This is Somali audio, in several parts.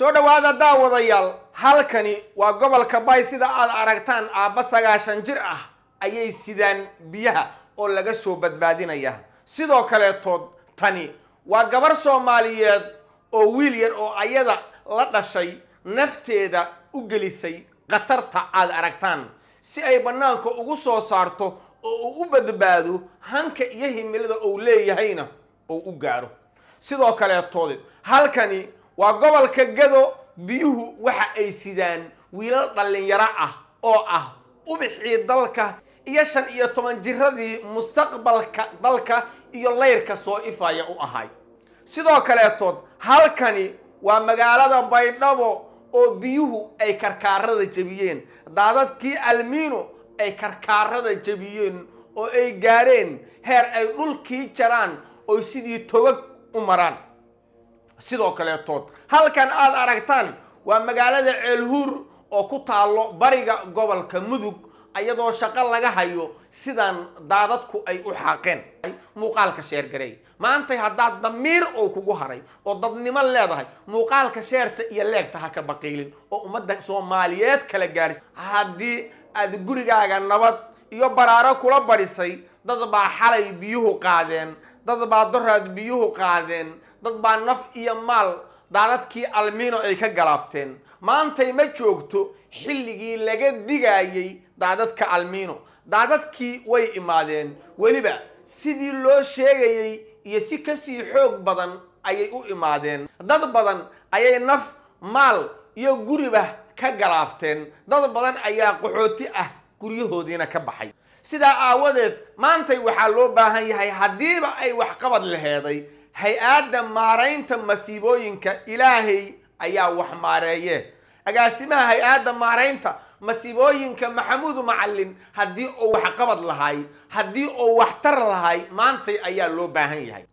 soo dhowaada daawadayaal halkani waa gobolka bay sida aad aragtaan aabba sagaashan jir ah ayay sidaan biyaha oo laga soo badbaadinaya sidoo kaleetood tani waa gabar soomaaliyeed oo wiil yar oo ayada la dhashay nafteeda u gelisay khatarta aad aragtaan si ay bannaanka ugu soo saarto oo uu u badbaado hanka iyo himilada uu leeyahayna oo u gaaro sidoo kaleetood halkani waa gobolka gedo biyuhu waxa ay sidaan wiilal dhallinyaro ah oo ah ubixii dalka iyo shan iyo toban jiradii mustaqbalka dalka iyo layrka soo ifaya u ahay sidoo kaleetood halkani waa magaalada baydhabo oo biyuhu ay karkaarada jebiyeen daadadkii almiino ay karkaarada jebiyeen oo ay gaareen heer ay dhulkii jaraan oy sidii togag u maraan sidoo kaleetood halkan aad aragtaan waa magaalada ceelhuur oo ku taalo bariga gobolka mudug iyadoo shaqo laga hayo sidan daadadku ay u xaaqeen muuqaalka sheergareey maantay haddaad damiir oo kugu haray oo dadnimo leedahay muuqaalka sheerta iyo leegta ha ka baqiilin oo ummadda soomaaliyeed kala gaarhis haddii aad gurigaaga nabad iyo baraaro kula barisay dad baa xalay biyuhu qaadeen dad baa doraad biyuhu qaadeen dad baa naf iyo maal daadadkii almiino ay ka galaafteen maantay ma joogto xilligii laga digayay daadadka almiino daadadkii way imaadeen weliba sidii loo sheegayey iyo si kasii xoog badan ayay u imaadeen dad badan ayay naf maal iyo guriba ka galaafteen dad badan ayaa qaxooti ah guryahoodiina ka baxay sidaa aawadeed maantay waxaa loo baahan yahay haddiiba ay waxqabad laheeday hay-adda maaraynta masiibooyinka ilaahay ayaa wax maareeye agaasimaha hay-adda maaraynta masiibooyinka maxamuud macalin haddii uu waxqabad lahay haddii uu waxtar lahay maantay ayaa loo baahan yahay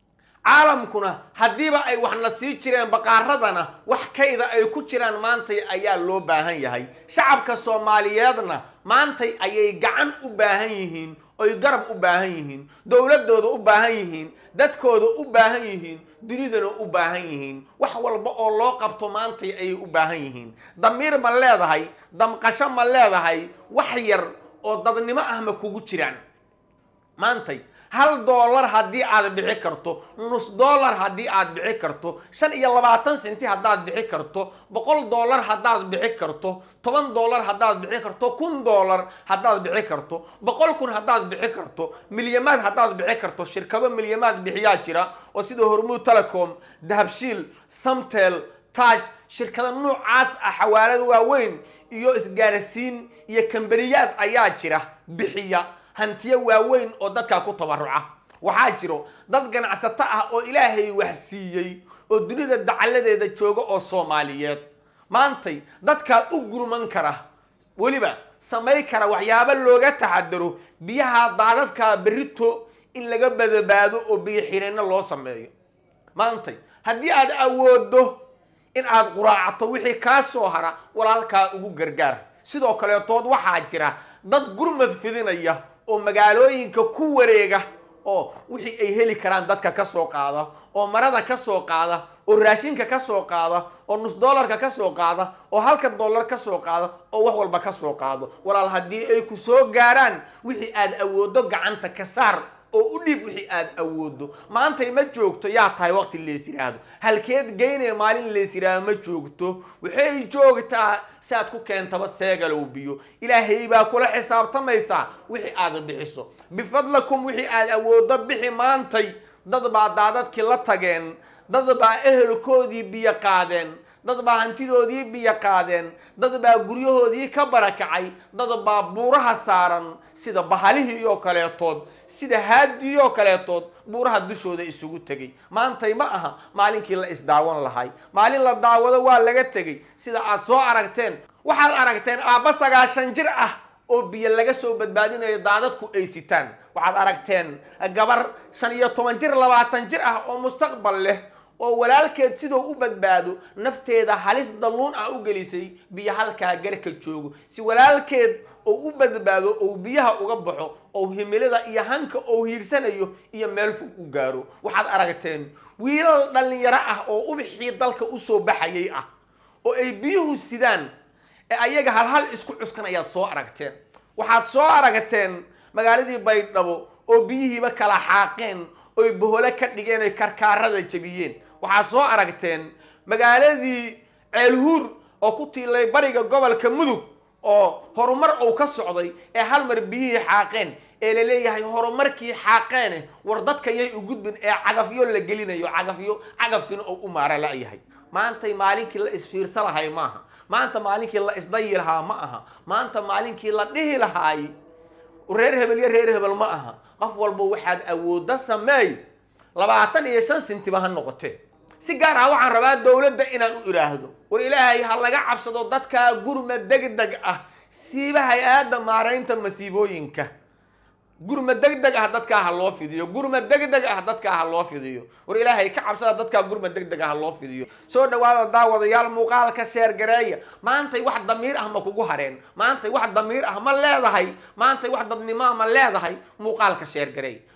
caalamkuna haddiiba ay waxna sii jireen baqaaradana wax kayda ay ku jiraan maantay ayaa loo baahan yahay shacabka soomaaliyeedna maantay ayay gacan u baahan yihiin oy garab u baahan yihiin dowladdooda u baahan yihiin dadkooda u baahan yihiin dunidana u baahan yihiin wax walba oo loo qabto maantay ayay u baahan yihiin damiir ma leedahay damqasho ma leedahay wax yar oo dadnimo ah ma kugu jiraan maantay hal doolar haddii aad bixi karto nus doolar haddii aad bixi karto shan iyo labaatan senti haddaad bixi karto boqol doolar haddaad bixi karto toban doolar haddaad bixi karto kun doolar haddaad bixi karto boqol kun haddaad bixi karto milyamaad haddaad bixi karto shirkado milyamaad bixiyaa jira oo sida hormuud telecom dahabshiil samtel taj shirkada noocaas ah xawaalada waaweyn iyo isgaarsiin iyo kambaniyaad ayaa jira bixiya hantiyo waaweyn oo dadkaa ku tabaruca waxaa jiro dad ganacsato ah oo ilaahay wax siiyey oo dunida dacalladeeda jooga oo soomaaliyeed maantay dadkaa u gurman kara weliba samay kara waxyaabo looga taxadaro biyaha daadadkaa berito in laga badabaado oo biyo xireenno loo sameeyo maantay haddii aad awoodo in aad quraacato wixii kaa soo hara walaalkaa ugu gargaar sidoo kaleetood waxaa jira dad gurmad fidinaya oo magaalooyinka ku wareega oo wixii ay heli karaan dadka ka soo qaada oo marada ka soo qaada oo raashinka ka soo qaada oo nus dollarka ka soo qaada oo halka dollar ka soo qaada oo wax walba ka soo qaado walaal haddii ay ku soo gaaraan wixii aada awooddo gacanta ka saar oo u dhiib wixii aad awooddo maantay ma joogto yaa tahay waqti lees yidhaahdo halkeed geyne maalin lees yidhaahdo ma joogto waxay joogtaa si aad ku keentaba seegalow biyo ilaahay baa kula xisaabtamaysaa wixii aad bixiso bifadlakum wixii aad awooddo bixi maantay dad baa daadadkii la tageen dad baa ehelkoodii biyo qaadeen dad baa hantidoodii biyo qaadeen dad baa guryahoodii ka barakacay dad baa buuraha saaran sida bahalihii oo kaleetood sida haadii oo kaleetood buuraha dushooda isugu tegay maantay ma aha maalinkii la isdaawan lahay maalin la daawado waa laga tegay sida aad soo aragteen waxaad aragteen aabba sagaashan jir ah oo biyo laga soo badbaadinayo daadadku ay sitaan waxaad aragteen gabar shan iyo toban jir labaatan jir ah oo mustaqbal leh oo walaalkeed siduu u badbaado nafteeda halis dalluun ah u gelisay biyo halkaa garka joogo si walaalkeed ou u badbaado ou biyaha uga baxo ou himilada iyo hanka ou hiigsanayo iyo meel fog u gaaro waxaad aragteen wiilal dhallinyaro ah oo ubixii dalka usoo baxayay ah oo ay biyuhu sidaan ee ayaga halhal isku cuskan ayaad soo aragteen waxaad soo aragteen magaaladii baydhabo oo biyihiiba kala xaaqeen oy bohole ka dhigeen oy karkaarada jabiyeen waxaad soo aragteen magaaladii ceelhuur oo ku tiilay bariga gobolka mudug oo horumar uu ka socday ee hal mar biyihii xaaqeen ee la leeyahay horumarkii xaaqeene war dadka yay u gudbin ee cagafyo la gelinayo cagafyo cagafkiina ou u maara la-yahay maantay maalinkii la isfiirsa lahay maaha maanta maalinkii la isdayi lahaa ma aha maanta maalinkii la dhihi lahaay reer hebel iyo reer hebel ma aha qof walba waxaad awoodda sameey labaatan iyo shan sintiba ha noqotee si gaar ah waxaan rabaa dowladda inaan u idhaahdo war ilaahay ha laga cabsado dadkaa gurma deg deg ah siiba hay-aadda maaraynta masiibooyinka gurma degdeg ah dadkaa ah ha loo fidiyo gurma degdeg ah dadkaa ah ha loo fidiyo war ilaahay ka cabsada dadkaa gurma degdeg ah loo fidiyo soo dhawaada daawadayaal muuqaalka sheergareeya maantay wax damiir ah ma kugu hareen maantay wax damiir ah ma leedahay maantay wax dadnimo ah ma leedahay muuqaalka sheer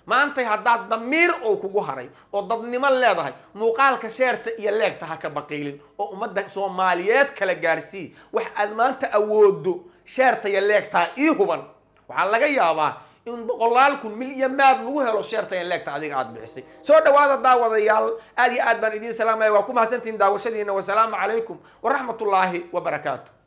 maantay haddaad damiir oo kugu haray oo dadnimo leedahay muuqaalka sheerta iyo leegta ha ka baqiilin oo ummadda soomaaliyeed kala gaarsii wax aad maanta awoodo sheerta iyo leegtaa ii huban waxaa laga yaabaa in boqolaal kun mil iyo maad lagu helo sheerta in leegta adiga aad bixisay soo dhawaada daawadayaal aad iyo aad baan idiin salaamaya waa ku mahadsantihin daawashadiina wasalaamu calaykum waraxmat waraxmatullaahi wabarakaatu